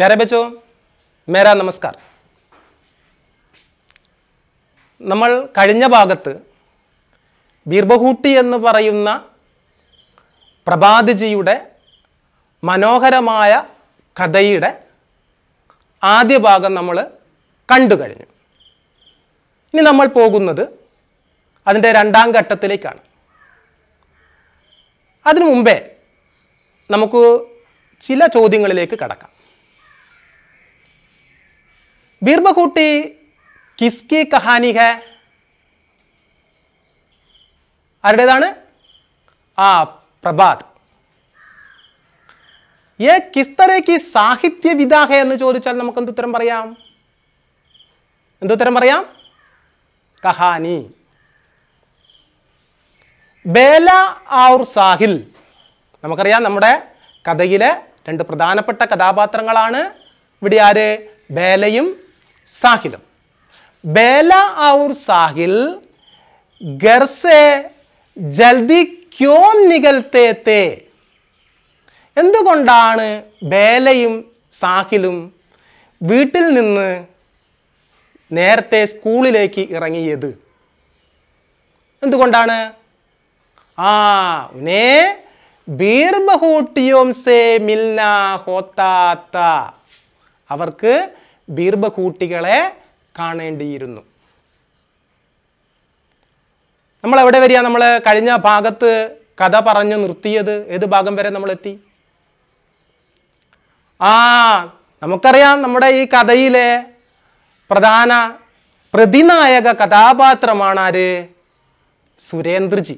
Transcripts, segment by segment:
प्यारे बच्चों मेरा नमस्कार നമ്മൾ കഴിഞ്ഞ ഭാഗത്ത് ബീർബഹൂട്ടി എന്ന് പറയുന്ന പ്രഭാതിജിയുടെ മനോഹരമായ കഥയുടെ ആദ്യ ഭാഗം നമ്മൾ കണ്ടു കഴിഞ്ഞു ഇനി നമ്മൾ പോകുന്നത് അതിൻ്റെ രണ്ടാം ഘട്ടത്തിലേക്കാണ് അതിനു മുമ്പേ നമുക്ക് ചില ചോദ്യങ്ങളിലേക്ക് കടക്കാം बीरबखूटी किसकी कहानी है ആരുടേതാണ് ആ പ്രഭാത് ഏ കിസ്തരയ്ക്ക് സാഹിത്യ വിദാഹ എന്ന് ചോദിച്ചാൽ നമുക്ക് എന്തുത്തരം പറയാം എന്തുത്തരം പറയാം കഹാനി ബേല ഔർ സാഹിൽ നമുക്കറിയാം നമ്മുടെ കഥയിലെ രണ്ട് പ്രധാനപ്പെട്ട കഥാപാത്രങ്ങളാണ് ഇവിടെ ആര് ബേലയും സാഹിലും ബേല ഔർ സാഹിൽ ഗർസെ ജൽദി ക്യോ നികൽത്തേ തേ എന്തുകൊണ്ടാണ് ബേലയും സാഹിലും വീട്ടിൽ നിന്ന് നേരത്തെ സ്കൂളിലേക്ക് ഇറങ്ങിയത് എന്തുകൊണ്ടാണ് ആ ഉനേ ബീർബഹൂട്ടിയോം സേ മിൽന ഹോത്താത്ത അവർക്ക് ബീർബകൂട്ടികളെ കാണേണ്ടിയിരുന്നു നമ്മൾ എവിടെ വരിക നമ്മൾ കഴിഞ്ഞ ഭാഗത്ത് കഥ പറഞ്ഞു നിർത്തിയത് ഏത് ഭാഗം വരെ നമ്മൾ എത്തി ആ നമുക്കറിയാം നമ്മുടെ ഈ കഥയിലെ പ്രധാന പ്രതിനായക കഥാപാത്രമാണ് ആര് സുരേന്ദ്രജി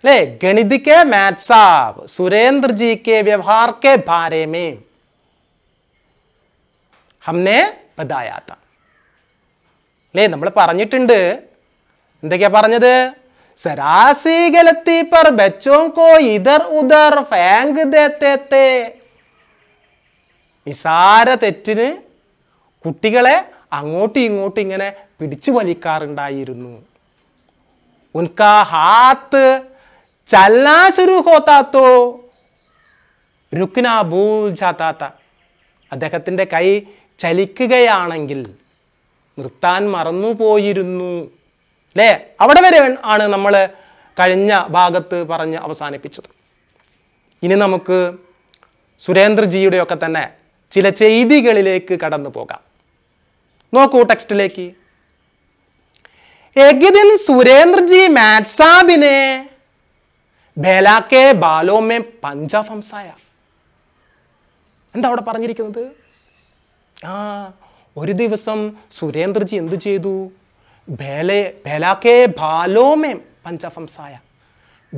അല്ലേ ഗണിതിക്ക് മാത്സാബ് സുരേന്ദ്രജിക്ക് വ്യവഹാർക്കെ ഭാരമേ ഹംനെ ബദായാത്ത അല്ലേ നമ്മൾ പറഞ്ഞിട്ടുണ്ട് എന്തൊക്കെയാ പറഞ്ഞത് सरासी गलती पर को इधर उधर फेंक देते थे നിസാര തെറ്റിന് കുട്ടികളെ അങ്ങോട്ടും ഇങ്ങോട്ടും ഇങ്ങനെ പിടിച്ചു വലിക്കാറുണ്ടായിരുന്നു ഉൻകാ ഹാത്ത് ചലനാ ഹോത്താത്തോ രുക്ന ഭൂൽ ജാത്താത്ത അദ്ദേഹത്തിൻ്റെ കൈ ചലിക്കുകയാണെങ്കിൽ നിർത്താൻ മറന്നുപോയിരുന്നു അല്ലേ അവിടെ വരെ ആണ് നമ്മൾ കഴിഞ്ഞ ഭാഗത്ത് പറഞ്ഞ് അവസാനിപ്പിച്ചത് ഇനി നമുക്ക് സുരേന്ദ്രജിയുടെയൊക്കെ തന്നെ ചില ചെയ്തികളിലേക്ക് കടന്നു പോകാം നോക്കൂ ടെക്സ്റ്റിലേക്ക് ഏകദിൻ സുരേന്ദ്രജി മാത്സാബിനെ मैच ബേലാക്കെ ബാലോമേ പഞ്ചാഫംസായ ഫംസായ എന്താ അവിടെ പറഞ്ഞിരിക്കുന്നത് ആ ഒരു ദിവസം സുരേന്ദ്രജി എന്തു ചെയ്തു ഭേലെ ഭേലാക്കേ ഭാലോമേം പഞ്ചഫംസായ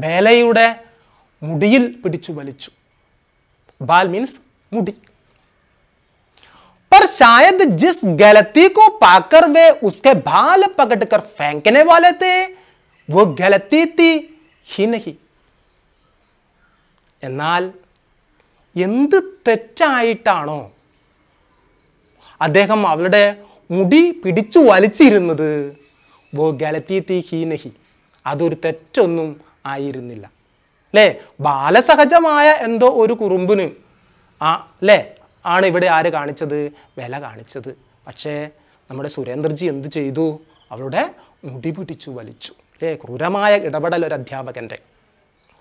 ബേലയുടെ മുടിയിൽ പിടിച്ചു വലിച്ചു ബാൽ മീൻസ് മുടി पर शायद जिस गलती को पाकर वे उसके बाल पकड़कर फेंकने वाले थे वो गलती थी എന്നാൽ എന്ത് തെറ്റായിട്ടാണോ അദ്ദേഹം അവളുടെ മുടി പിടിച്ചു വലിച്ചിരുന്നത് ബോ ഗലത്തി തീ ഹീനഹി അതൊരു തെറ്റൊന്നും ആയിരുന്നില്ല അല്ലേ ബാലസഹജമായ എന്തോ ഒരു കുറുമ്പിന് ആ അല്ലേ ആണ് ഇവിടെ ആര് കാണിച്ചത് വില കാണിച്ചത് പക്ഷേ നമ്മുടെ സുരേന്ദ്രജി എന്തു ചെയ്തു അവളുടെ മുടി പിടിച്ചു വലിച്ചു അല്ലേ ക്രൂരമായ ഇടപെടൽ ഒരു അധ്യാപകൻ്റെ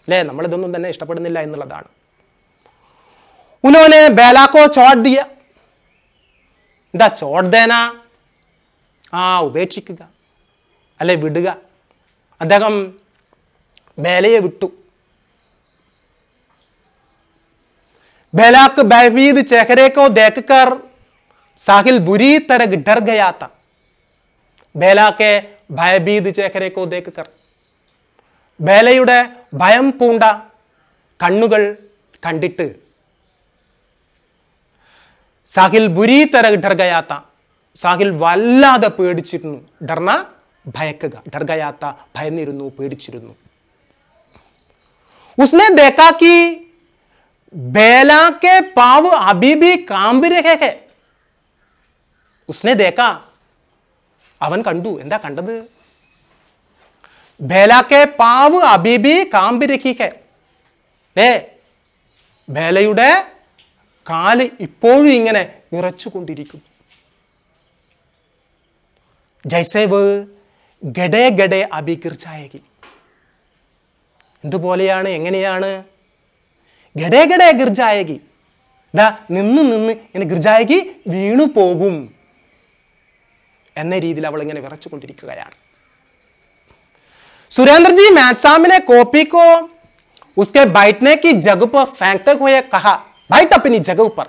അല്ലേ നമ്മളിതൊന്നും തന്നെ ഇഷ്ടപ്പെടുന്നില്ല എന്നുള്ളതാണ് ഉനോനെ ബേലാക്കോ ചോട്ടിയ എന്താ ചോർദേന ആ ഉപേക്ഷിക്കുക അല്ലെ വിടുക അദ്ദേഹം ബേലയെ വിട്ടു ബേലാക്ക് ബഹീദ് ചെഹരേക്കോ ദേക്കർ സാഹിൽ ബുരി തര ഡർ ബേലാക്കെ ഭയഭീത് ചേഖരേക്കോ ദേക്കർ ബേലയുടെ ഭയം പൂണ്ട കണ്ണുകൾ കണ്ടിട്ട് സാഹിൽ ബുരി തര ഡർഗയാത്ത സാഹിൽ വല്ലാതെ പേടിച്ചിരുന്നു ഡർണ ഭയക്കുക ഡർഗയാത്ത ഭയന്നിരുന്നു പേടിച്ചിരുന്നു उसने देखा कि बेला के पाव अभी भी അവൻ കണ്ടു എന്താ കണ്ടത് ബേലാക്കെ പാവ് അബിബി കാമ്പിരഹിക്കെ ഏ ബേലയുടെ കാല് ഇപ്പോഴും ഇങ്ങനെ നിറച്ചുകൊണ്ടിരിക്കും ജയ്സേവ് ഗഡേ ഗഡേ അഭികീർച്ചായകി എന്തുപോലെയാണ് എങ്ങനെയാണ് ഗഡേ ഗഡേ ഗിർജായകി ദാ നിന്ന് നിന്ന് ഇങ്ങനെ ഗിർജായകി വീണു പോകും എന്ന രീതിയിൽ അവൾ ഇങ്ങനെ വിറച്ചുകൊണ്ടിരിക്കുകയാണ് സുരേന്ദ്രജി മാത്സാമിനെ കോപ്പിക്കോ ഉസ്കെ ബൈറ്റ്നേക്ക് ജഗുപ്പ് जगह ഹോയ കഹ कहा നൈട്ടപ്പിനി ജഗൂപ്പർ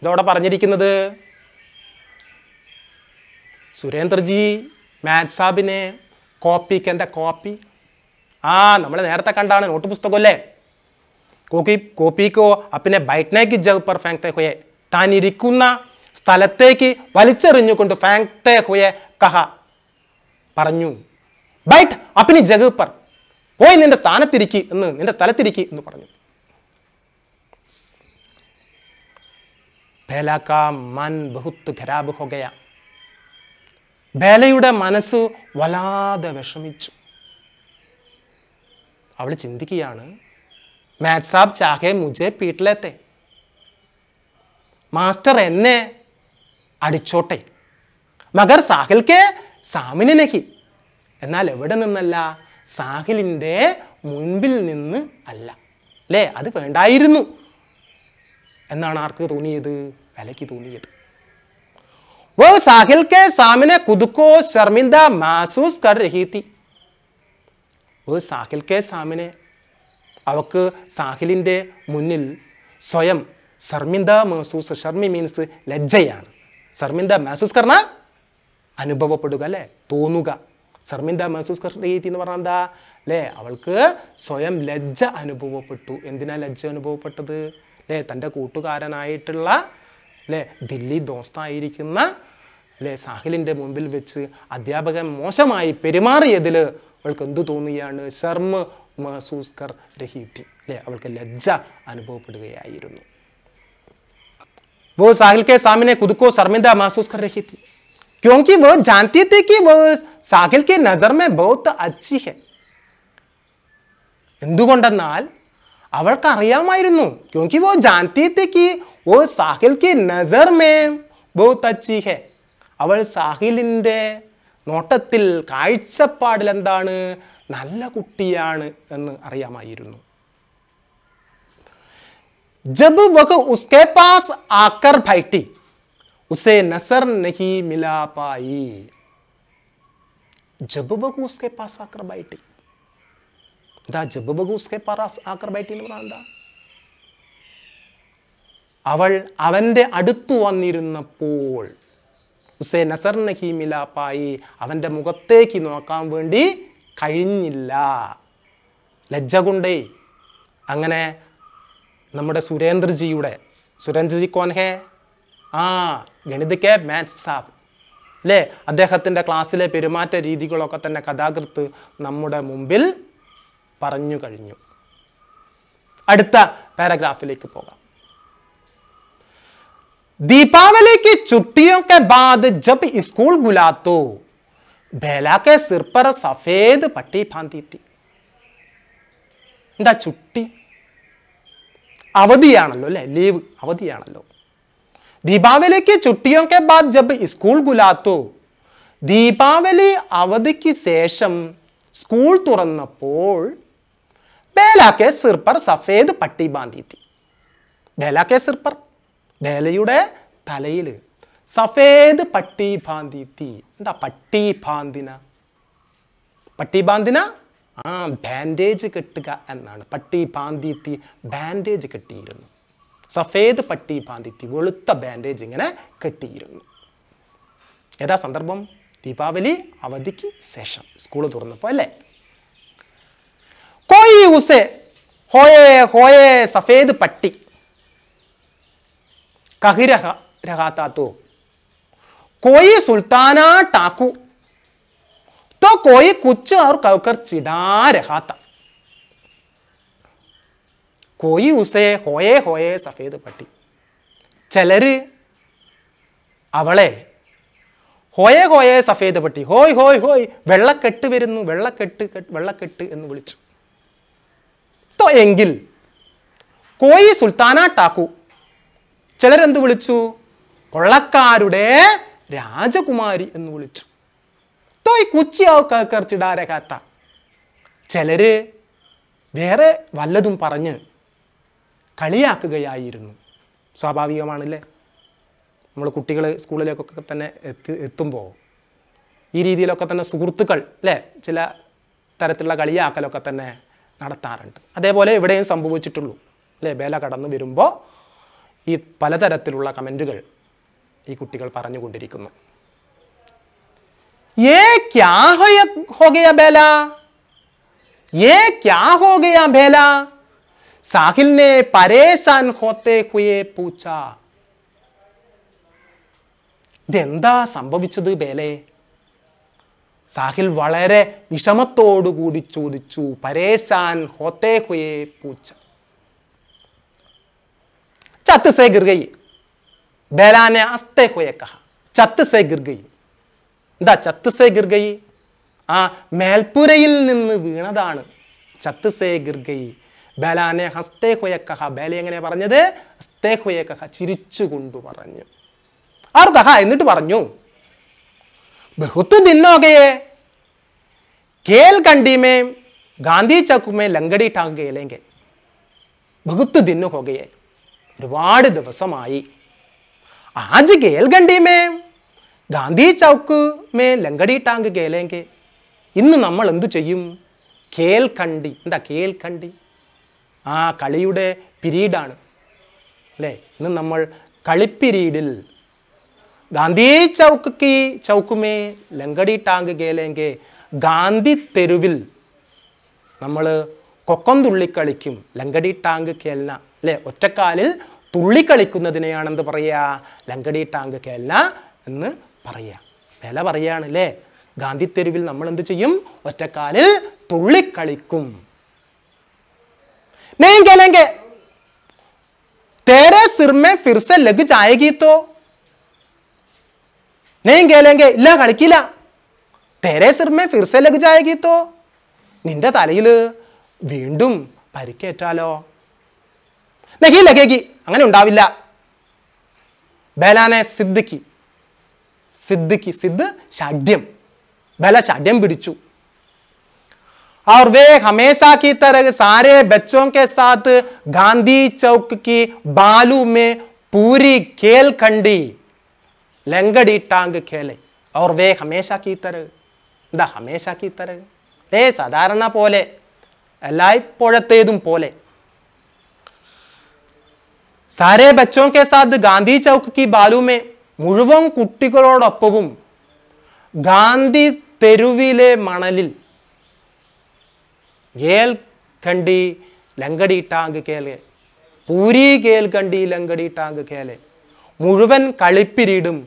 ഇതവിടെ പറഞ്ഞിരിക്കുന്നത് സുരേന്ദ്രജി മാത്സാബിനെ കോപ്പിക്ക് എൻ്റെ കോപ്പി ആ നമ്മൾ നേരത്തെ കണ്ടാണ് നോട്ട് പുസ്തകം അല്ലേ കോപ്പി കോപ്പിക്കോ അപ്പിനെ ബൈറ്റ്നേക്ക് ജഗ് പർ ഫാങ്തേ ഹുയെ താൻ ഇരിക്കുന്ന സ്ഥലത്തേക്ക് വലിച്ചെറിഞ്ഞുകൊണ്ട് ഫാങ്തേ ഹുയെ കഹ പറഞ്ഞു ബൈറ്റ് അപ്പിനി ജഗ് പർ പോയി നിന്റെ സ്ഥാനത്തിരിക്കി എന്ന് നിന്റെ സ്ഥലത്തിരിക്കി എന്ന് പറഞ്ഞു ബേലാ കാ മൻ ബഹുത്ത് ഖരാബ് ഹൊഗയ ബേലയുടെ മനസ്സ് വല്ലാതെ വിഷമിച്ചു അവൾ ചിന്തിക്കുകയാണ് മാത് സാബ് ചാഹെ മുജെ പീട്ടിലെത്തെ മാസ്റ്റർ എന്നെ അടിച്ചോട്ടെ മകർ സാഹിൽക്ക് സാമിനെ നഹി എന്നാൽ എവിടെ നിന്നല്ല സാഹിലിൻ്റെ മുൻപിൽ നിന്ന് അല്ല അല്ലേ അത് വേണ്ടായിരുന്നു എന്നാണ് ആർക്ക് തോന്നിയത് വിലക്ക് തോന്നിയത് वो साहिल के सामने खुद को शर्मिंदा महसूस कर रही थी वो साहिल के सामने അവക്ക് സാഹിലിൻ്റെ മുന്നിൽ സ്വയം ശർമിന്ദ മഹസൂസ് ഷർമി മീൻസ് ലജ്ജയാണ് ശർമിന്ദ മഹസൂസ് കർണ അനുഭവപ്പെടുക അല്ലേ തോന്നുക ശർമിന്ദ മഹസൂസ് കർണീതി എന്ന് പറഞ്ഞാൽ എന്താ അല്ലേ അവൾക്ക് സ്വയം ലജ്ജ അനുഭവപ്പെട്ടു എന്തിനാ ലജ്ജ അനുഭവപ്പെട്ടത് അല്ലേ തൻ്റെ കൂട്ടുകാരനായിട്ടുള്ള അല്ലെ ദില്ലി ദോസ്തായിരിക്കുന്ന അല്ലെ സാഹിലിൻ്റെ മുമ്പിൽ വെച്ച് അധ്യാപകൻ മോശമായി പെരുമാറിയതിൽ അവൾക്ക് എന്തു തോന്നുകയാണ് ശർമ്മ മസൂസ്കർ രഹീറ്റി അല്ലെ അവൾക്ക് ലജ്ജ അനുഭവപ്പെടുകയായിരുന്നു वो साहिल के सामने खुद को शर्मिंदा महसूस कर रही थी क्योंकि वह जानती थी कि वह साहिल के नज़र में बहुत अच्छी है എന്തുകൊണ്ടെന്നാൽ അവൾക്കറിയാമായിരുന്നു ക്യോങ്കി വോ ജാന്തിയത്തേക്ക് वो സാഹിൽ കി നസർ മേ ബഹുത്ത് അച്ചി ഹെ അവൾ സാഹിലിൻ്റെ നോട്ടത്തിൽ കാഴ്ചപ്പാടിൽ എന്താണ് നല്ല കുട്ടിയാണ് എന്ന് അറിയാമായിരുന്നു ജബ് വഹ് ഉസ്കെ പാസ് ആക്കർ ഭൈട്ടി ഉസേ നസർ നഹി മിലാ പായി ജബ് വഹ് ഉസ്കെ പാസ് ആക്കർ ബൈട്ടി എന്താ ജബ് വഹ് ഉസ്കെ പാസ് ആക്കർ ബൈട്ടി എന്ന് പറഞ്ഞാൽ എന്താ അവൾ അവൻ്റെ അടുത്തു വന്നിരുന്നപ്പോൾ ഉസേ നസർ നഹീമിലാപ്പായി അവൻ്റെ മുഖത്തേക്ക് നോക്കാൻ വേണ്ടി കഴിഞ്ഞില്ല ലജ്ജ കൊണ്ടേ അങ്ങനെ നമ്മുടെ സുരേന്ദ്രജിയുടെ സുരേന്ദ്രജി കോൻഹേ ആ ഗണിതയ്ക്ക് മാത്സ് സാബ് അല്ലേ അദ്ദേഹത്തിൻ്റെ ക്ലാസ്സിലെ പെരുമാറ്റ രീതികളൊക്കെ തന്നെ കഥാകൃത്ത് നമ്മുടെ മുമ്പിൽ പറഞ്ഞു കഴിഞ്ഞു അടുത്ത പാരഗ്രാഫിലേക്ക് പോകാം दीपावली की छुट्टियों के बाद जब स्कूल बुला तो बेला के सिर पर सफेद पट्टी फांदी थी എന്താ ചുട്ടി അവധിയാണല്ലോ അല്ലെ ലീവ് അവധിയാണല്ലോ ദീപാവലിക്ക് ചുട്ടിയൊക്കെ ബാദ് ജബ് സ്കൂൾ ഗുലാത്തു ദീപാവലി അവധിക്ക് ശേഷം സ്കൂൾ തുറന്നപ്പോൾ ബേലാക്കെ സിർപ്പർ സഫേദ് പട്ടി ബാന്തി ബേലാക്കെ സിർപ്പർ നിലയുടെ തലയിൽ സഫേദ് പട്ടി ഭാന്തി തീ എന്താ പട്ടി ഭാന്തിന പട്ടി ഭാന്തിന ആ ബാൻഡേജ് കെട്ടുക എന്നാണ് പട്ടി ഭാന്തി തീ ബാൻഡേജ് കെട്ടിയിരുന്നു സഫേദ് പട്ടി ഭാന്തി തീ വെളുത്ത ബാൻഡേജ് ഇങ്ങനെ കെട്ടിയിരുന്നു ഏതാ സന്ദർഭം ദീപാവലി അവധിക്ക് ശേഷം സ്കൂൾ തുറന്നപ്പോൾ അല്ലേ കോയി ഉസേ ഹോയേ ഹോയേ സഫേദ് പട്ടി കഹിരഹ രഹാത്താത്തു കോയി സുൽത്താന ടാക്കു തോ കോയി കുച്ചു അവർ കൗക്കർ ചിടാ രഹാത്ത കോയി ഉസേ ഹോയേ ഹോയേ സഫേദ് പട്ടി ചിലര് അവളെ ഹോയേ ഹോയേ സഫേദ് പട്ടി ഹോയ് ഹോയ് ഹോയ് വെള്ളക്കെട്ട് വരുന്നു വെള്ളക്കെട്ട് വെള്ളക്കെട്ട് എന്ന് വിളിച്ചു തോ എങ്കിൽ കോയി സുൽത്താന ടാക്കു ചിലരെന്ത് വിളിച്ചു കൊള്ളക്കാരുടെ രാജകുമാരി എന്ന് വിളിച്ചു തോയ് കുച്ചിയാവ് കേക്കർ ചിടാരകാത്ത ചിലര് വേറെ വല്ലതും പറഞ്ഞ് കളിയാക്കുകയായിരുന്നു സ്വാഭാവികമാണല്ലേ നമ്മൾ കുട്ടികൾ സ്കൂളിലേക്കൊക്കെ തന്നെ എത്തി എത്തുമ്പോൾ ഈ രീതിയിലൊക്കെ തന്നെ സുഹൃത്തുക്കൾ അല്ലേ ചില തരത്തിലുള്ള കളിയാക്കലൊക്കെ തന്നെ നടത്താറുണ്ട് അതേപോലെ ഇവിടെയും സംഭവിച്ചിട്ടുള്ളൂ അല്ലേ ബേല കടന്നു വരുമ്പോൾ ഈ പലതരത്തിലുള്ള കമൻറ്റുകൾ ഈ കുട്ടികൾ പറഞ്ഞുകൊണ്ടിരിക്കുന്നു ക്യാ ക്യാ ഇതെന്താ സംഭവിച്ചത് ബേലെ സാഹിൽ വളരെ വിഷമത്തോടുകൂടി ചോദിച്ചു പരേശാൻ ഹോത്തേ ഹുയേ പൂച്ച छत से गिर गई बैला ने हंसते हुए कहा छत से गिर गई ആ മേൽപ്പുരയിൽ നിന്ന് വീണതാണ് ചത്തുസേ ഗിർഗയി ബലാനെ ഹസ്തേ ഹുയക്കഹ ബേല എങ്ങനെ പറഞ്ഞത് ഹസ്തേ ഹുയക്കഹ ചിരിച്ചുകൊണ്ടു പറഞ്ഞു അർദ്ധഹ എന്നിട്ട് പറഞ്ഞു ബഹുത്ത് ദിന്നോകയെ കേൽ കണ്ടിമേ ഗാന്ധി ചക്കുമേ ലങ്കടി ടാങ്കയിലെങ്കിൽ ബഹുത്ത് ദിന്നു ഹോകയെ ഒരുപാട് ദിവസമായി ആജ് ഗേൽ ഗണ്ടി മേ ഗാന്ധി ചൗക്ക് മേ ലങ്കടി ടാങ്ക് കേലേങ്കെ ഇന്ന് നമ്മൾ എന്തു ചെയ്യും കേൽ കണ്ടി എന്താ കേൽ കണ്ടി ആ കളിയുടെ പിരീഡാണ് അല്ലേ ഇന്ന് നമ്മൾ കളിപ്പിരീഡിൽ ഗാന്ധി ചൗക്ക് കി ചൗക്കുമേ ലങ്കടി ടാങ്ക് കേലേങ്കെ ഗാന്ധി തെരുവിൽ നമ്മൾ കൊക്കം തുള്ളിക്കളിക്കും ലങ്കടി ടാങ്ക് കേൽന അല്ലേ ഒറ്റക്കാലിൽ തുള്ളിക്കളിക്കുന്നതിനെയാണെന്ത് പറയുക ലങ്കടി ടാങ്ക് കേല എന്ന് പറയുക വില പറയുകയാണല്ലേ ഗാന്ധി തെരുവിൽ നമ്മൾ എന്ത് ചെയ്യും ഒറ്റക്കാലിൽ തുള്ളിക്കളിക്കും नहीं तेरे सिर में फिर से लग जाएगी तो नहीं ഇല്ല കളിക്കില്ല നിന്റെ തലയിൽ വീണ്ടും പരിക്കേറ്റാലോ നഹി ലഖേഗി അങ്ങനെ ഉണ്ടാവില്ല ബലാനെ സിദ്ദിഖി സിദ്ദിഖി സിദ് ശാഢ്യം ബല ശാഢ്യം പിടിച്ചു और वे हमेशा की तरह सारे बच्चों के साथ गांधी चौक की बालू में पूरी खेल खंडी लंगड़ी टांग खेले और वे हमेशा की तरह द हमेशा की तरह സാധാരണ പോലെ എല്ലായ്പ്പോഴത്തേതും പോലെ സാരെ ബച്ചോ കെ സാത്ത് ഗാന്ധി ചൗക്ക് കി ബാലുമേ മുഴുവൻ കുട്ടികളോടൊപ്പവും ഗാന്ധി തെരുവിലെ മണലിൽ ഗേൽ കണ്ടി ലങ്കടി ടാങ്ക് കേലെ പൂരി ഗേൽ കണ്ടി ലങ്കടി ടാങ്ക് കേലെ മുഴുവൻ കളിപ്പിരിടും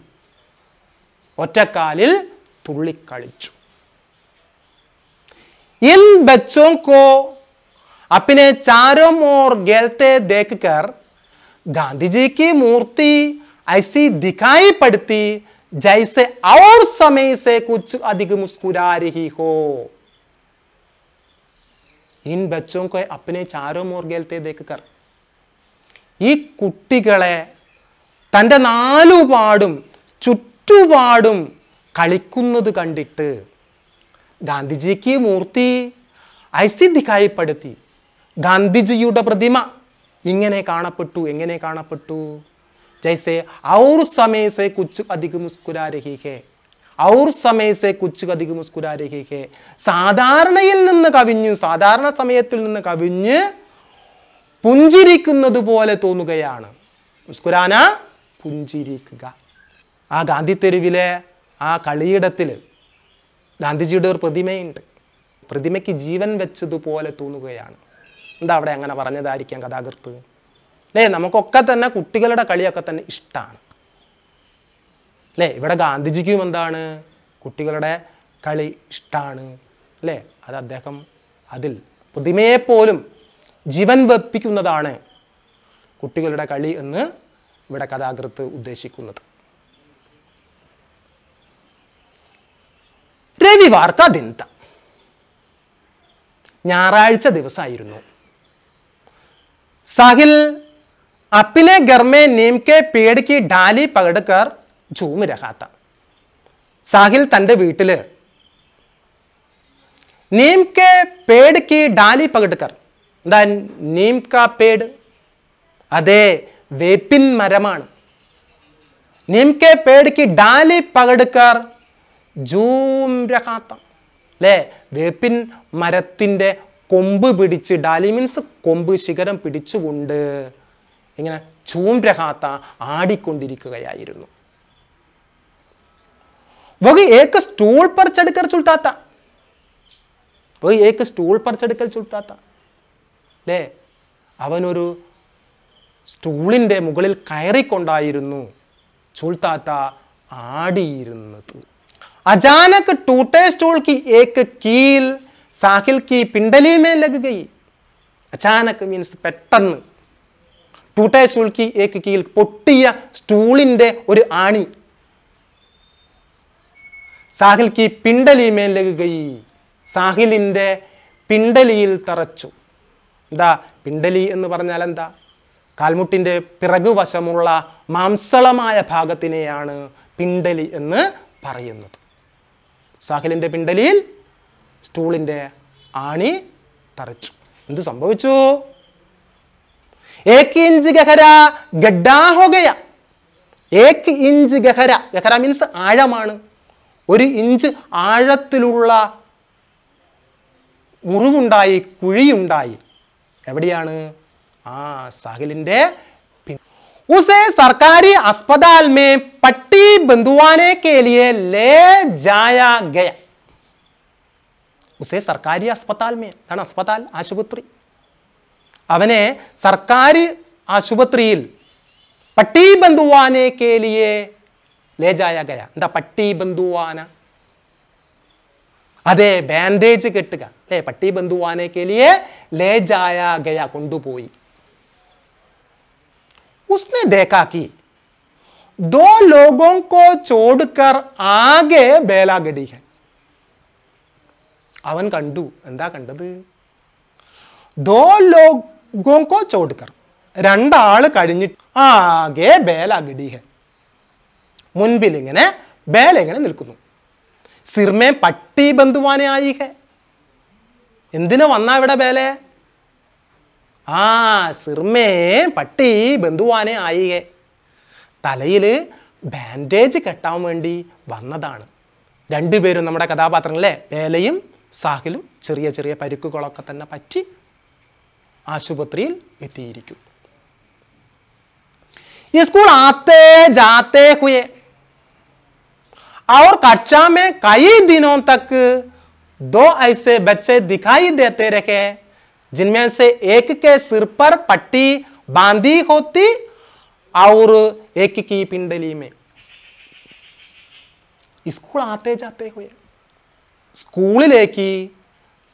ഒറ്റക്കാലിൽ തുള്ളിക്കളിച്ചു इन बच्चों को अपने चारों ओर गेलते देखकर गांधी മൂർത്തി की मूर्ति ऐसी दिखाई पड़ती जैसे और समय से कुछ अधिक मुस्कुरा रही हो इन बच्चों को अपने चारों ओर गेलते देखकर ഈ കുട്ടികളെ തൻ്റെ നാലുപാടും ചുറ്റുപാടും കളിക്കുന്നത് കണ്ടിട്ട് ഗാന്ധിജിക്ക് മൂർത്തി ഐസിദ്ധിക്കായിപ്പെടുത്തി ഗാന്ധിജിയുടെ പ്രതിമ ഇങ്ങനെ കാണപ്പെട്ടു എങ്ങനെ കാണപ്പെട്ടു ജൈസെ ഔർ സമയസെ കുച്ചു അധികം മുസ്കുരാരഹിഹേ ഔർ സമയസെ കുച്ചു അധികം മുസ്കുരാരഹിഹേ സാധാരണയിൽ നിന്ന് കവിഞ്ഞു സാധാരണ സമയത്തിൽ നിന്ന് കവിഞ്ഞ് പുഞ്ചിരിക്കുന്നത് പോലെ തോന്നുകയാണ് മുസ്കുരാന പുഞ്ചിരിക്കുക ആ ഗാന്ധി തെരുവിലെ ആ കളിയിടത്തിൽ ഗാന്ധിജിയുടെ ഒരു പ്രതിമയുണ്ട് പ്രതിമയ്ക്ക് ജീവൻ വെച്ചതുപോലെ തോന്നുകയാണ് എന്താ അവിടെ അങ്ങനെ പറഞ്ഞതായിരിക്കാം കഥാകൃത്ത് അല്ലേ നമുക്കൊക്കെ തന്നെ കുട്ടികളുടെ കളിയൊക്കെ തന്നെ ഇഷ്ടമാണ് അല്ലേ ഇവിടെ ഗാന്ധിജിക്കും എന്താണ് കുട്ടികളുടെ കളി ഇഷ്ടമാണ് അല്ലേ അത് അദ്ദേഹം അതിൽ പ്രതിമയെപ്പോലും ജീവൻ വെപ്പിക്കുന്നതാണ് കുട്ടികളുടെ കളി എന്ന് ഇവിടെ കഥാകൃത്ത് ഉദ്ദേശിക്കുന്നത് രവിവാർത്ത ദിന്ത ഞായറാഴ്ച ദിവസമായിരുന്നു साहिल अपने घर में नीम के पेड़ की डाली पकड़कर झूम रहा था സാഹിൽ തൻ്റെ വീട്ടിൽ നീം കെ പേഡ് കി ഡാലി പകടുക്കർ എന്താ നീം കാ പേഡ് അതെ വേപ്പിൻ മരമാണ് നീം കെ പേഡ് കി ഡാലി പകടുക്കർ ജൂം രഹാത്ത അല്ലേ വേപ്പിൻ മരത്തിൻ്റെ കൊമ്പ് പിടിച്ച് ഡാലി മീൻസ് കൊമ്പ് ശിഖരം പിടിച്ചുകൊണ്ട് ഇങ്ങനെ ചൂംരഹാത്ത ആടിക്കൊണ്ടിരിക്കുകയായിരുന്നു സ്റ്റൂൾ പറിച്ചെടുക്കൽ ചടുക്കർ സ്റ്റൂൾ പറിച്ചെടുക്കൽ ചടുക്കൽ അല്ലേ അവനൊരു സ്റ്റൂളിൻ്റെ മുകളിൽ കയറിക്കൊണ്ടായിരുന്നു ചുൾത്താത്ത ആടിയിരുന്നത് അചാനക് ടൂട്ടേ സ്റ്റൂൾ ഏക്ക് കീൽ സാഹിൽ കി പിണ്ടലിമേ ലഗുകയി അച്ചാനക്ക് മീൻസ് പെട്ടെന്ന് ടൂട്ടേ ചുൾക്കി ഏക്ക് കീൽ പൊട്ടിയ സ്റ്റൂളിൻ്റെ ഒരു ആണി സാഹിൽ കി പിണ്ടലിമേ ലഗുകയി സാഹിലിൻ്റെ പിണ്ടലിയിൽ തറച്ചു എന്താ പിണ്ടലി എന്ന് പറഞ്ഞാൽ എന്താ കാൽമുട്ടിൻ്റെ പിറകുവശമുള്ള മാംസളമായ ഭാഗത്തിനെയാണ് പിണ്ടലി എന്ന് പറയുന്നത് സാഹിലിൻ്റെ പിണ്ടലിയിൽ സ്റ്റൂളിൻ്റെ ആണി തറച്ചു എന്ത് സംഭവിച്ചു ഏക്ക് ഇഞ്ച് ഗഹര ഗഡ്ഡാഹോകയ ഏക്ക് ഇഞ്ച് ഗഹര ഗഹര മീൻസ് ആഴമാണ് ഒരു ഇഞ്ച് ആഴത്തിലുള്ള മുറിവുണ്ടായി കുഴിയുണ്ടായി എവിടെയാണ് ആ സഹലിൻ്റെ ഉസേ सरकारी अस्पताल में പട്ടി बंधुआने के लिए ले जाया गया उसे सरकारी अस्पताल में अदान अस्पताल आशुपत्री आशुपत्रि सरकारी आशुपत्री पट्टी बंधुआने के लिए ले जाया गया ए पट्टी बंधुवान अद बैंडेज पट्टी बंधुआने के लिए ले जाया गया कुंडुपोई उसने देखा कि दो लोगों को छोड़कर आगे बेला गड़ी है അവൻ കണ്ടു എന്താ കണ്ടത് ദോ ലോകോങ്കോ ചോദ്കർ രണ്ടാൾ കഴിഞ്ഞിട്ട് ആകെ ബേല അഗടി ഹെ മുൻപിൽ ഇങ്ങനെ ബേല ഇങ്ങനെ നിൽക്കുന്നു സിർമേ പട്ടി ബന്ധുവാനെ ആയി ഹെ എന്തിനു വന്നാ ഇവിടെ ബേലെ ആ സിർമേ പട്ടി ബന്ധുവാനെ ആയി ഹെ തലയിൽ ബാൻഡേജ് കെട്ടാൻ വേണ്ടി വന്നതാണ് രണ്ടുപേരും നമ്മുടെ കഥാപാത്രങ്ങളെ ബേലയും साहिल ചെറിയ पची आशुपत्र स्कूल आते जाते हुए और कक्षा में कई दिनों तक दो ऐसे बच्चे दिखाई देते रहे जिनमें से एक के सिर पर पट्टी बांधी होती और एक की पिंडली में स्कूल आते जाते हुए സ്കൂളിലേക്ക്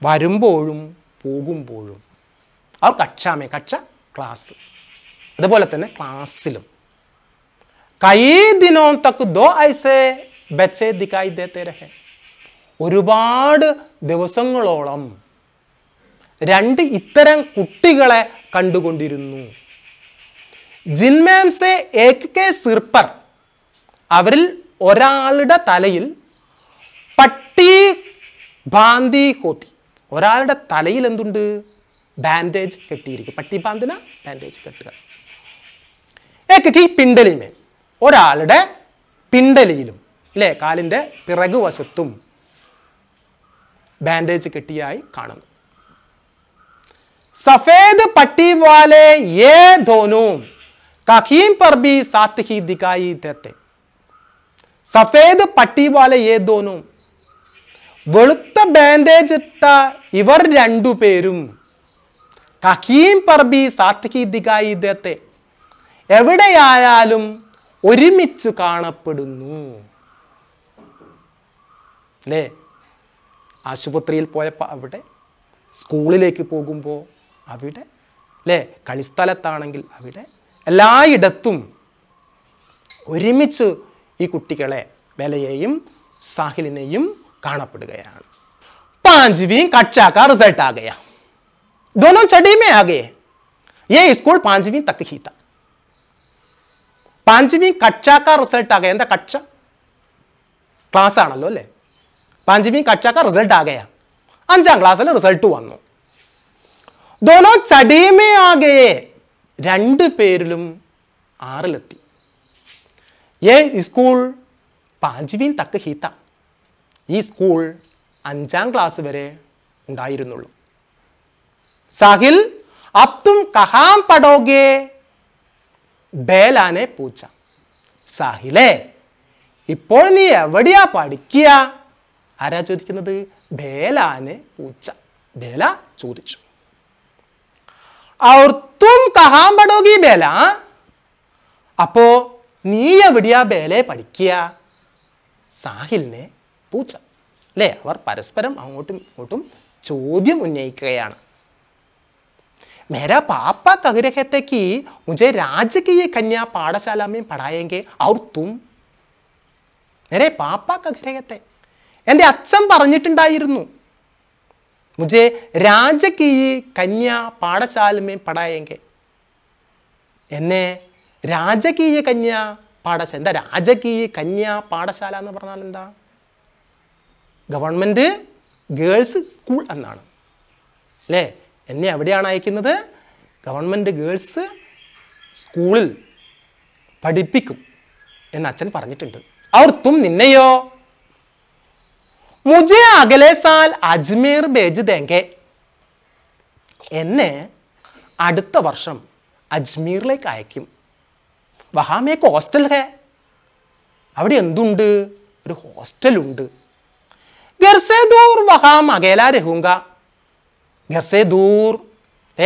വരുമ്പോഴും പോകുമ്പോഴും അവർ കക്ഷാമേ കക്ഷ ക്ലാസ് അതുപോലെ തന്നെ ക്ലാസ്സിലും കൈ ദിനോ തക്ക് ദോ ഐസേ ബച്ചേ ദിക്കായി ദേത്തേ ഒരുപാട് ദിവസങ്ങളോളം രണ്ട് ഇത്തരം കുട്ടികളെ കണ്ടുകൊണ്ടിരുന്നു ജിൻമേം കെ സിർപ്പർ അവരിൽ ഒരാളുടെ തലയിൽ പട്ടി ബാന്തി ഹോത്തി ഒരാളുടെ തലയിൽ എന്തുണ്ട് ബാൻഡേജ് കെട്ടിയിരിക്കും പട്ടിബാന്തിന ബാൻഡേജ് കെട്ടുക ഏക്കി പിണ്ടലിമേൽ ഒരാളുടെ പിണ്ടലിയിലും അല്ലേ കാലിൻ്റെ പിറകു വശത്തും ബാൻഡേജ് കെട്ടിയായി കാണുന്നു സഫേദ് പട്ടി വാലെ ഏ ധോനും കഹീം പർബി സാത്ത് ഹി ദിഗായി സഫേദ് പട്ടി വാലെ ഏ ധോനും വെളുത്ത ബാൻഡേജ് ഇട്ട ഇവർ രണ്ടുപേരും കഹീം പർബി സാത്കി ദിഗായിദത്തെ എവിടെയായാലും ഒരുമിച്ച് കാണപ്പെടുന്നു അല്ലേ ആശുപത്രിയിൽ പോയപ്പോൾ അവിടെ സ്കൂളിലേക്ക് പോകുമ്പോൾ അവിടെ അല്ലേ കളിസ്ഥലത്താണെങ്കിൽ അവിടെ എല്ലായിടത്തും ഒരുമിച്ച് ഈ കുട്ടികളെ വിലയെയും സാഹിലിനെയും കാണപ്പെടുകയാണ് पांचवी कक्षा का रिजल्ट आ गया दोनों चढ़ी में आ गए ये स्कूल पांचवी तक ही था पांचवी कक्षा का रिजल्ट आ गया എന്താ കക്ഷ ക്ലാസ് ആണല്ലോ അല്ലേ പാഞ്ചമി കക്ഷക്ക റിസൾട്ട് ആകയ അഞ്ചാം ക്ലാസ്സിൽ റിസൾട്ട് വന്നു ദോനോ ചടിയമേ ആകയെ രണ്ട് പേരിലും ആറിലെത്തി ഏ സ്കൂൾ പാഞ്ചവിൻ തക്ക് ഹീത്ത ഈ സ്കൂൾ അഞ്ചാം ക്ലാസ് വരെ ഉണ്ടായിരുന്നുള്ളൂ സാഹിൽ അബ്തും കഹാം പടോഗെ ബേലാനെ പൂച്ച സാഹിലെ ഇപ്പോൾ നീ എവിടെയാ പഠിക്കുക ആരാ ചോദിക്കുന്നത് ബേലാനെ പൂച്ച ബേല ചോദിച്ചു അവർ തും കഹാം പടോഗി ബേല അപ്പോ നീ എവിടെയാ ബേലെ പഠിക്കുക സാഹിലിനെ പൂച്ച അല്ലേ അവർ പരസ്പരം അങ്ങോട്ടും ഇങ്ങോട്ടും ചോദ്യം ഉന്നയിക്കുകയാണ് മേരാ പാപ്പ തകരഹത്തേക്ക് മുജെ രാജകീയ കന്യാ പാഠശാലാമയും പടായെങ്കിൽ അവർ തും നേരെ പാപ്പ में എൻ്റെ അച്ഛൻ പറഞ്ഞിട്ടുണ്ടായിരുന്നു മുജെ രാജകീയ കന്യാ പാഠശാലമേ പടായെങ്കിൽ എന്നെ രാജകീയ കന്യാ പാഠശാല എന്താ രാജകീയ കന്യാ പാഠശാല എന്ന് പറഞ്ഞാൽ എന്താ ഗവൺമെൻറ് ഗേൾസ് സ്കൂൾ എന്നാണ് അല്ലേ എന്നെ എവിടെയാണ് അയക്കുന്നത് ഗവൺമെൻറ് ഗേൾസ് സ്കൂളിൽ പഠിപ്പിക്കും എന്ന് അച്ഛൻ പറഞ്ഞിട്ടുണ്ട് അവർ തും നിന്നെയോ മുജെ അകലെ സാൽ അജ്മീർ ബേജ് തേങ്കെ എന്നെ അടുത്ത വർഷം അജ്മീറിലേക്ക് അയക്കും വഹാമേക്ക് ഹോസ്റ്റൽ ഹേ അവിടെ എന്തുണ്ട് ഒരു ഹോസ്റ്റലുണ്ട് घर से दूर വഹാം അകേല രഹുങ്ക ഗസേ ദൂർ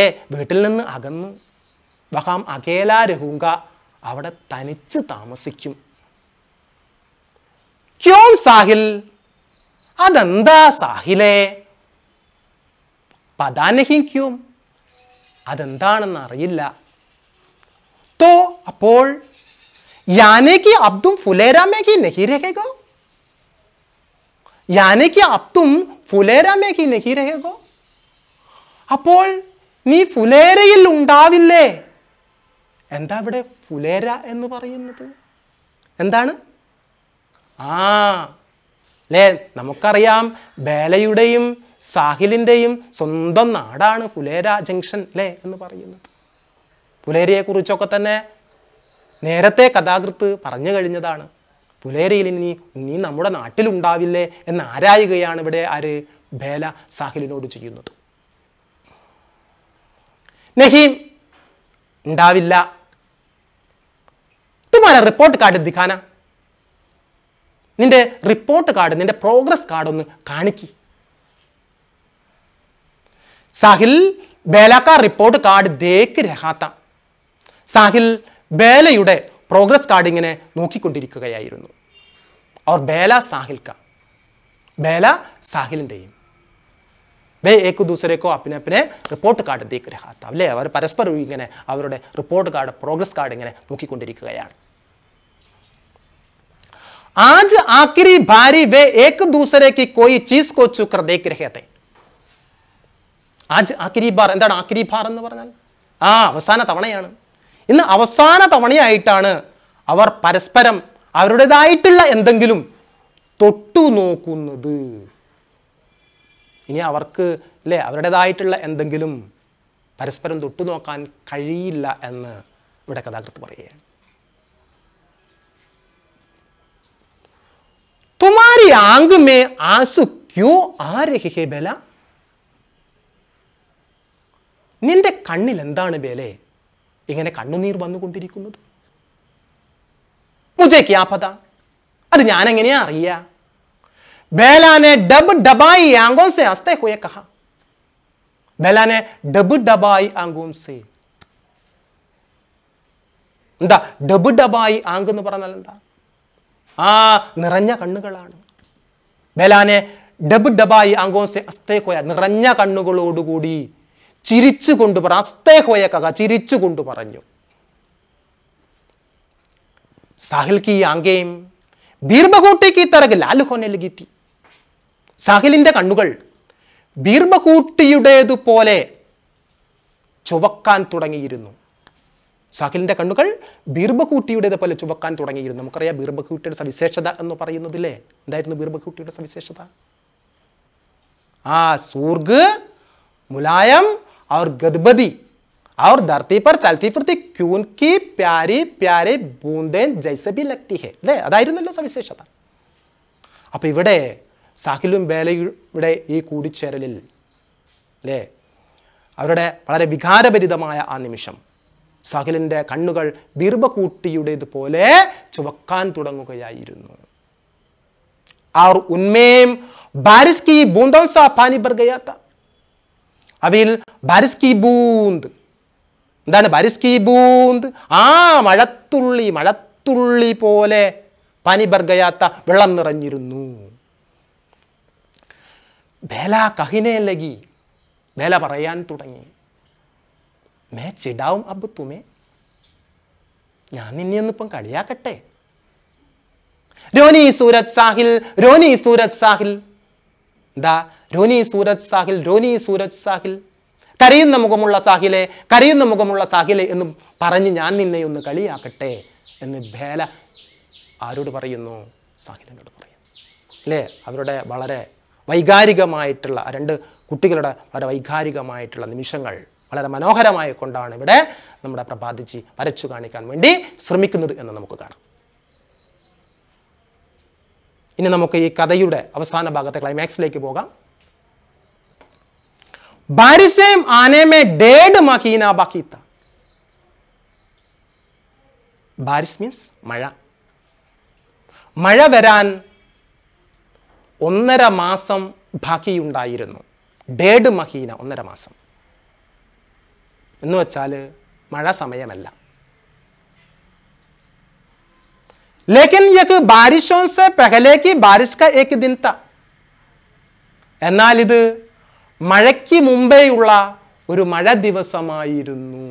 ഏ വീട്ടിൽ നിന്ന് അകന്ന് വഹാം അകേല രഹുങ്ക അവിടെ തനിച്ച് താമസിക്കും ക്യോം സാഹിൽ അതെന്താ സാഹിലേ പതാനഹിം ക്യോം അതെന്താണെന്ന് അറിയില്ല തോ അപ്പോൾ യാനേക്ക് അബ്ദും ഫുലേരാമേക്ക് നഹിരേഖ यानी അപ്തും ഫുലേരമേക്ക് നഹി അപ്പോൾ നീ ഫുലേരയിൽ ഉണ്ടാവില്ലേ എന്താ ഇവിടെ ഫുലേര എന്ന് പറയുന്നത് എന്താണ് ആ അല്ലേ നമുക്കറിയാം ബേലയുടെയും സാഹിലിൻ്റെയും സ്വന്തം നാടാണ് ഫുലേര ജംഗ്ഷൻ അല്ലേ എന്ന് പറയുന്നത് ഫുലേരയെക്കുറിച്ചൊക്കെ തന്നെ നേരത്തെ കഥാകൃത്ത് പറഞ്ഞു കഴിഞ്ഞതാണ് പുലേരിയിൽ ഇനി നീ നമ്മുടെ നാട്ടിലുണ്ടാവില്ലേ എന്ന് ആരായുകയാണ് ഇവിടെ ആര് ബേല സാഹിലിനോട് ചെയ്യുന്നത് നഹീം ഉണ്ടാവില്ല തുമാര റിപ്പോർട്ട് കാർഡ് ദിഖാന നിന്റെ റിപ്പോർട്ട് കാർഡ് നിന്റെ പ്രോഗ്രസ് കാർഡ് ഒന്ന് കാണിക്കി സാഹിൽ ബേല റിപ്പോർട്ട് കാർഡ് ദേക്ക് രഹാത്ത സാഹിൽ ബേലയുടെ പ്രോഗ്രസ് കാർഡ് ഇങ്ങനെ നോക്കിക്കൊണ്ടിരിക്കുകയായിരുന്നു അവർ ബേല സാഹിൽക്ക ബേല സാഹിലിൻ്റെയും വേ ഏക്കു ദൂസരേക്കോ അപ്പിനെ അപ്പിനെ റിപ്പോർട്ട് കാർഡ് ദേക്ക് അല്ലേ അവർ പരസ്പരം ഇങ്ങനെ അവരുടെ റിപ്പോർട്ട് കാർഡ് പ്രോഗ്രസ് കാർഡ് ഇങ്ങനെ നോക്കിക്കൊണ്ടിരിക്കുകയാണ് ആജ് ആക്കിരി ഭാരി വേ ഏക്ക് ദൂസരേക്ക് കോയി ചീസ് കോ ചുക്കർ ദേക്ക് ആജ് ആക്കിരി ബാർ എന്താണ് ആക്കിരി ബാർ എന്ന് പറഞ്ഞാൽ ആ അവസാന തവണയാണ് ഇന്ന് അവസാന തവണയായിട്ടാണ് അവർ പരസ്പരം അവരുടേതായിട്ടുള്ള എന്തെങ്കിലും തൊട്ടു നോക്കുന്നത് ഇനി അവർക്ക് അല്ലേ അവരുടേതായിട്ടുള്ള എന്തെങ്കിലും പരസ്പരം തൊട്ടു നോക്കാൻ കഴിയില്ല എന്ന് ഇവിടെ കഥാകൃത്ത് പറയുകയാണ് തുമാരി ആങ്ക് ആസു ക്യോ ആരഹിഹെ ബല നിന്റെ കണ്ണിൽ എന്താണ് ബേലെ ഇങ്ങനെ കണ്ണുനീർ വന്നുകൊണ്ടിരിക്കുന്നത് मुझे क्या पता അത് ഞാൻ എങ്ങനെയാ അറിയാ ബേല ने डब डबाई आंगों से हंसते हुए कहा बेला ने डब डबाई आंगों से എന്താ ഡബ് ഡബായി ആങ്ക് എന്ന് പറഞ്ഞാൽ എന്താ ആ നിറഞ്ഞ കണ്ണുകളാണ് ബേലാനെ ഡബ് ഡബായി ആങ്കോസെ അസ്തേഹോയ നിറഞ്ഞ കണ്ണുകളോടുകൂടി ചിരിച്ചു കൊണ്ട് പറ അസ്തേഹോയ കക ചിരിച്ചു കൊണ്ട് പറഞ്ഞു साहिल की ആംഗേയും ബീർബഹൂട്ടേക്ക് ഈ തരക് ലാലുഹോനയിൽ ഗീത്തി സാഹിലിൻ്റെ കണ്ണുകൾ ബീർബഹൂട്ടിയുടേതുപോലെ ചുവക്കാൻ തുടങ്ങിയിരുന്നു സാഹിലിൻ്റെ കണ്ണുകൾ ബീർബഹൂട്ടിയുടേത് പോലെ ചുവക്കാൻ തുടങ്ങിയിരുന്നു നമുക്കറിയാം ബീർബഹൂട്ടിയുടെ സവിശേഷത എന്ന് പറയുന്നതില്ലേ എന്തായിരുന്നു ബീർബഹൂട്ടിയുടെ സവിശേഷത ആ സൂർഗ് മുലായം അവർ ഗദ്ബതി और धरती पर चलती फिरती क्यों की प्यारी प्यारे बूंदें जैसे भी लगती है ले അതായിരുന്നല്ലോ സവിശേഷത അപ്പോൾ ഇവിടെ സാഹിലും ബേലയുടെ ഈ കൂടിച്ചേരലിൽ അല്ലേ അവരുടെ വളരെ വികാരഭരിതമായ ആ നിമിഷം സാഹിലിൻ്റെ കണ്ണുകൾ ബീർബകൂട്ടിയുടേതുപോലെ ചുവക്കാൻ തുടങ്ങുകയായിരുന്നു ആർ ഉന്മേം ബാരിസ്കി ബൂന്തോ സാ പാനി ബർഗയാത്ത അവയിൽ ബാരിസ്കി ബൂന്ദ് എന്താണ് പരിസ്കി ബൂന്ത് ആ മഴത്തുള്ളി മഴത്തുള്ളി പോലെ പനി ബർഗയാത്ത വെള്ളം നിറഞ്ഞിരുന്നു ബേല കഹിനെ ലഗി ബേല പറയാൻ തുടങ്ങി മേ ചിടാവും അബ്ബു തുമേ ഞാൻ നിന്നെയൊന്നിപ്പം കളിയാക്കട്ടെ രോനി സൂരത് സാഹിൽ രോനി സൂരത് സാഹിൽ എന്താ രോനി സൂരത് സാഹിൽ രോനി സൂരത് സാഹിൽ കരയുന്ന മുഖമുള്ള സാഹിലെ കരയുന്ന മുഖമുള്ള സാഹിലെ എന്ന് പറഞ്ഞ് ഞാൻ നിന്നെ ഒന്ന് കളിയാക്കട്ടെ എന്ന് ഭേല ആരോട് പറയുന്നു സാഹിലിനോട് പറയുന്നു അല്ലേ അവരുടെ വളരെ വൈകാരികമായിട്ടുള്ള രണ്ട് കുട്ടികളുടെ വളരെ വൈകാരികമായിട്ടുള്ള നിമിഷങ്ങൾ വളരെ മനോഹരമായി കൊണ്ടാണ് ഇവിടെ നമ്മുടെ പ്രഭാതിജി വരച്ചു കാണിക്കാൻ വേണ്ടി ശ്രമിക്കുന്നത് എന്ന് നമുക്ക് കാണാം ഇനി നമുക്ക് ഈ കഥയുടെ അവസാന ഭാഗത്തെ ക്ലൈമാക്സിലേക്ക് പോകാം बारिशें आने में डेढ़ महीना बाकी था बारिश മീൻസ് മഴ മഴ വരാൻ ഒന്നര മാസം ബാക്കിയുണ്ടായിരുന്നു ഡേഡ് മഹീന ഒന്നര മാസം എന്ന് വെച്ചാൽ മഴ സമയമല്ല ലേക്കിൻ യക്ക് ബാരിഷോൻ സെ പെഹലേക്ക് ബാരിഷ് ക ഏക് ദിൻ എന്നാൽ ഇത് മഴയ്ക്ക് മുമ്പേയുള്ള ഒരു മഴ ദിവസമായിരുന്നു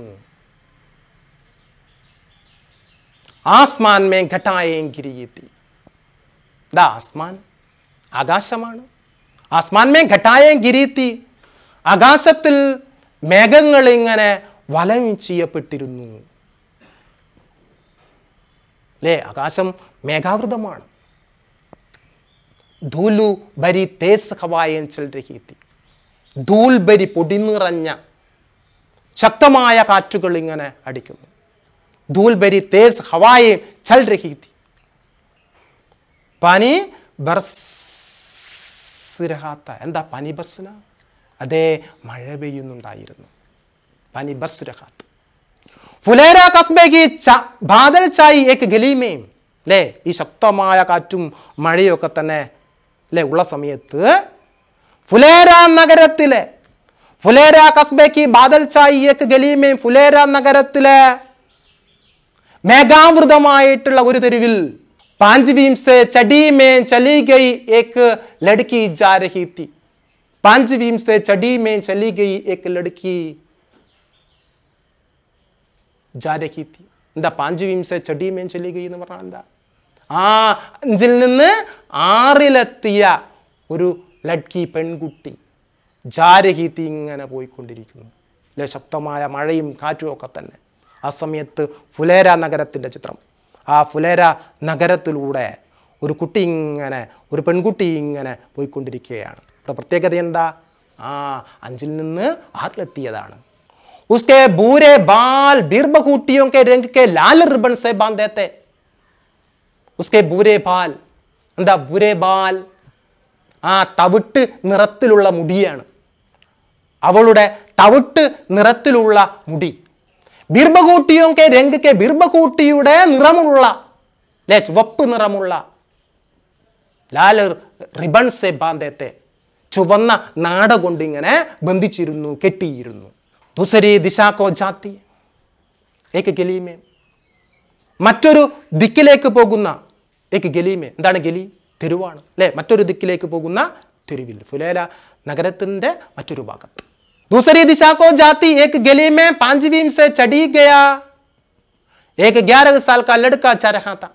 ആസ്മാൻ മേ ഘട്ടായേം കിരീതി ദാ ആസ്മാൻ ആകാശമാണ് ആസ്മാൻ മേ ഘട്ടായേം കിരീത്തി ആകാശത്തിൽ മേഘങ്ങൾ ഇങ്ങനെ വലയം ചെയ്യപ്പെട്ടിരുന്നു അല്ലേ ആകാശം മേഘാവൃതമാണ് ധൂലു ഭരി തേസ് ഹവായൻ ചെൽ രഹീത്തി ധൂൽബരി പൊടിനിറഞ്ഞ ശക്തമായ കാറ്റുകൾ ഇങ്ങനെ അടിക്കുന്നു ധൂൽബരി തേസ് ഹവായെ ചൽ രഹി പനി ബർസ്രഹാത്ത എന്താ പനി ബർസിന അതേ മഴ പെയ്യുന്നുണ്ടായിരുന്നു പനി ബർസുരഹാത്ത് ഫുലേര കസ്ബേക്ക് ബാദൽ ചായി ഏക്ക് ഗലീമയും അല്ലേ ഈ ശക്തമായ കാറ്റും മഴയൊക്കെ തന്നെ അല്ലേ ഉള്ള സമയത്ത് ഫുലേര നഗരത്തിലെ ഫുലേര കസ്ബയ്ക്ക് ബാദൽ ചായ് ഏക്ക് ഗലീമയും ഫുലേര നഗരത്തിലെ മേഘാവൃതമായിട്ടുള്ള ഒരു തെരുവിൽ പാഞ്ച് വീംസ് ചടീമേൻ ഏക്ക് ലടുക്കി ജാ രഹി തി പാഞ്ച് ഏക്ക് ലടുക്കി ജാ എന്താ പാഞ്ച് വീംസ് ചടീമേൻ എന്ന് പറഞ്ഞാൽ എന്താ ആ അഞ്ചിൽ നിന്ന് ആറിലെത്തിയ ഒരു ലഡ്കി പെൺകുട്ടി ജാരഹി തീ ഇങ്ങനെ പോയിക്കൊണ്ടിരിക്കുന്നു അല്ലെ ശക്തമായ മഴയും കാറ്റും ഒക്കെ തന്നെ ആ സമയത്ത് ഫുലേര നഗരത്തിൻ്റെ ചിത്രം ആ ഫുലേര നഗരത്തിലൂടെ ഒരു കുട്ടി ഇങ്ങനെ ഒരു പെൺകുട്ടി ഇങ്ങനെ പോയിക്കൊണ്ടിരിക്കുകയാണ് ഇവിടെ പ്രത്യേകത എന്താ ആ അഞ്ചിൽ നിന്ന് ആറിലെത്തിയതാണ് എന്താ ബൂരെ ബാൽ ആ തവിട്ട് നിറത്തിലുള്ള മുടിയാണ് അവളുടെ തവിട്ട് നിറത്തിലുള്ള മുടി ബീർബകൂട്ടിയൊക്കെ രംഗയ്ക്ക് ബീർബകൂട്ടിയുടെ നിറമുള്ള അല്ലേ ചുവപ്പ് നിറമുള്ള ലാൽ റിബൺ സെ ബാന്തത്തെ ചുവന്ന നാട കൊണ്ടിങ്ങനെ ബന്ധിച്ചിരുന്നു കെട്ടിയിരുന്നു ദുസരി ദിശാക്കോ ജാത്തി ഏക്ക് ഗലീമേ മറ്റൊരു ദിക്കിലേക്ക് പോകുന്ന ഏക്ക് ഗലീമേ എന്താണ് ഗലീ തെരുവാണ് അല്ലേ മറ്റൊരു ദിക്കിലേക്ക് പോകുന്ന തെരുവിൽ ഫുലേല നഗരത്തിൻ്റെ മറ്റൊരു ഭാഗത്ത് ദൂസരി ദിശാക്കോ ജാതി ഏക് ഗലീമേ പാഞ്ചവീം സെ ചടി ഗയാ ഏക് ഗ്യാരക സാൽ കല്ലെടുക്ക ചരഹാത്ത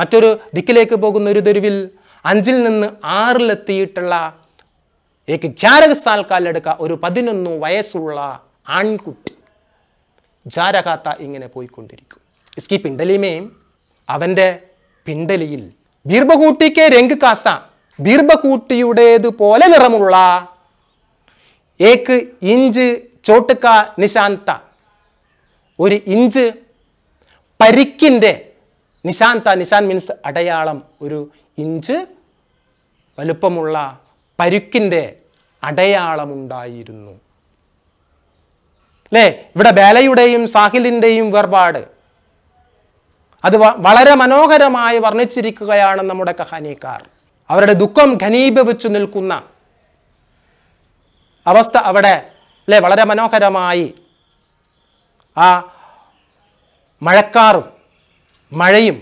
മറ്റൊരു ദിക്കിലേക്ക് പോകുന്ന ഒരു തെരുവിൽ അഞ്ചിൽ നിന്ന് ആറിലെത്തിയിട്ടുള്ള ഏക് ഗ്യാരഹ് സാൽ കല്ലെടുക്ക ഒരു പതിനൊന്ന് വയസ്സുള്ള ആൺകുട്ടി ജാരഹാത്ത ഇങ്ങനെ പോയിക്കൊണ്ടിരിക്കും ഇസ്കി പിണ്ടലിമേയും അവൻ്റെ പിണ്ടലിയിൽ ബീർബഹൂട്ടിക്ക് രംഗ് കാസ ബീർബഹൂട്ടിയുടേതുപോലെ നിറമുള്ള ഏക്ക് ഇഞ്ച് ചോട്ടുക്ക നിശാന്ത ഒരു ഇഞ്ച് പരിക്കിൻ്റെ നിശാന്ത നിശാൻ മീൻസ് അടയാളം ഒരു ഇഞ്ച് വലുപ്പമുള്ള പരുക്കിൻ്റെ അടയാളമുണ്ടായിരുന്നു അല്ലേ ഇവിടെ ബേലയുടെയും സാഹിലിൻ്റെയും വേർപാട് അത് വളരെ മനോഹരമായി വർണ്ണിച്ചിരിക്കുകയാണ് നമ്മുടെ കഹാനിക്കാർ അവരുടെ ദുഃഖം ഘനീഭവിച്ചു നിൽക്കുന്ന അവസ്ഥ അവിടെ അല്ലേ വളരെ മനോഹരമായി ആ മഴക്കാറും മഴയും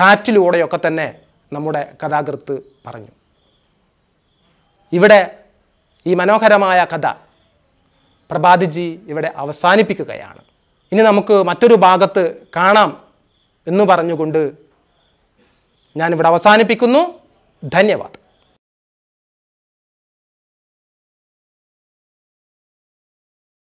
കാറ്റിലൂടെയൊക്കെ തന്നെ നമ്മുടെ കഥാകൃത്ത് പറഞ്ഞു ഇവിടെ ഈ മനോഹരമായ കഥ പ്രഭാതിജി ഇവിടെ അവസാനിപ്പിക്കുകയാണ് ഇനി നമുക്ക് മറ്റൊരു ഭാഗത്ത് കാണാം എന്ന് പറഞ്ഞുകൊണ്ട് ഞാനിവിടെ അവസാനിപ്പിക്കുന്നു ധന്യവാദം